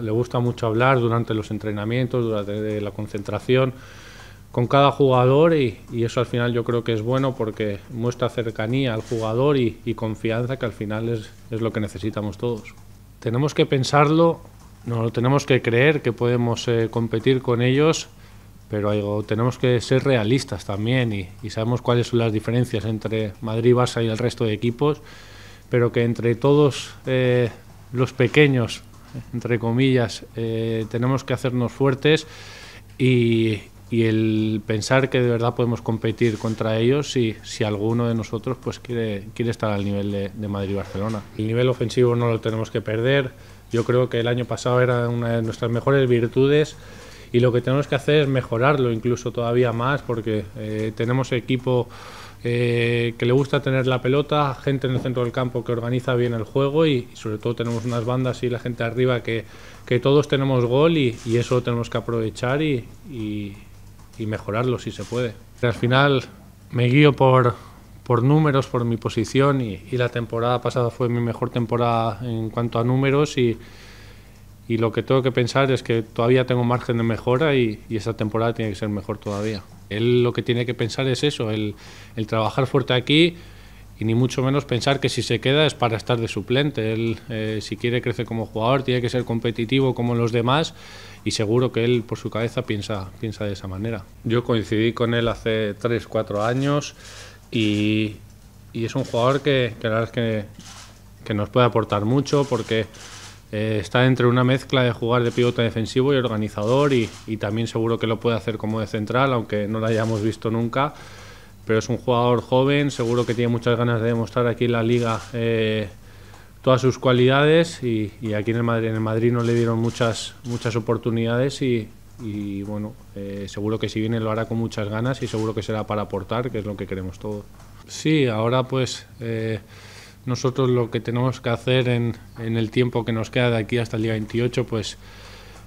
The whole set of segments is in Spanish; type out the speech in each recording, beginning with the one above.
Le gusta mucho hablar durante los entrenamientos, durante eh, la concentración con cada jugador y, eso al final yo creo que es bueno porque muestra cercanía al jugador y, confianza que al final es, lo que necesitamos todos. Tenemos que pensarlo, no lo tenemos que creer que podemos eh, competir con ellos, pero tenemos que ser realistas también y, sabemos cuáles son las diferencias entre Madrid, Barça y el resto de equipos, pero que entre todos eh, los pequeños entre comillas, eh, tenemos que hacernos fuertes y, el pensar que de verdad podemos competir contra ellos si, si alguno de nosotros pues quiere, quiere estar al nivel de, Madrid y Barcelona. El nivel ofensivo no lo tenemos que perder. Yo creo que el año pasado era una de nuestras mejores virtudes y lo que tenemos que hacer es mejorarlo incluso todavía más porque eh, tenemos equipo eh, que le gusta tener la pelota, gente en el centro del campo que organiza bien el juego y, sobre todo tenemos unas bandas y la gente arriba que, todos tenemos gol y, eso lo tenemos que aprovechar y, mejorarlo si se puede. Al final me guío por, números, por mi posición y, la temporada pasada fue mi mejor temporada en cuanto a números y, lo que tengo que pensar es que todavía tengo margen de mejora y, y esta temporada tiene que ser mejor todavía. Él lo que tiene que pensar es eso, el, trabajar fuerte aquí y ni mucho menos pensar que si se queda es para estar de suplente. Él, eh, si quiere crecer como jugador, tiene que ser competitivo como los demás y seguro que él por su cabeza piensa, piensa de esa manera. Yo coincidí con él hace 3, 4 años y, y es un jugador que, que la verdad es que, que nos puede aportar mucho porque eh, está entre una mezcla de jugar de pivote defensivo y organizador y, también seguro que lo puede hacer como de central, aunque no lo hayamos visto nunca. Pero es un jugador joven, seguro que tiene muchas ganas de demostrar aquí en la liga eh, todas sus cualidades y, aquí en el Madrid, en el Madrid no le dieron muchas, muchas oportunidades y, bueno, eh, seguro que si viene lo hará con muchas ganas y seguro que será para aportar, que es lo que queremos todos. Sí, ahora pues nosotros lo que tenemos que hacer en, en, el tiempo que nos queda de aquí hasta el día 28, pues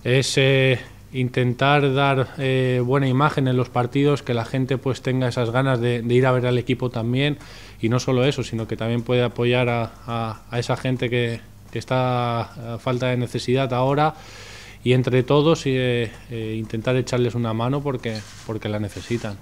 es eh, intentar dar eh, buena imagen en los partidos, que la gente pues tenga esas ganas de, ir a ver al equipo también, y no solo eso, sino que también puede apoyar a, esa gente que, está a falta de necesidad ahora, y entre todos eh, intentar echarles una mano porque, porque la necesitan.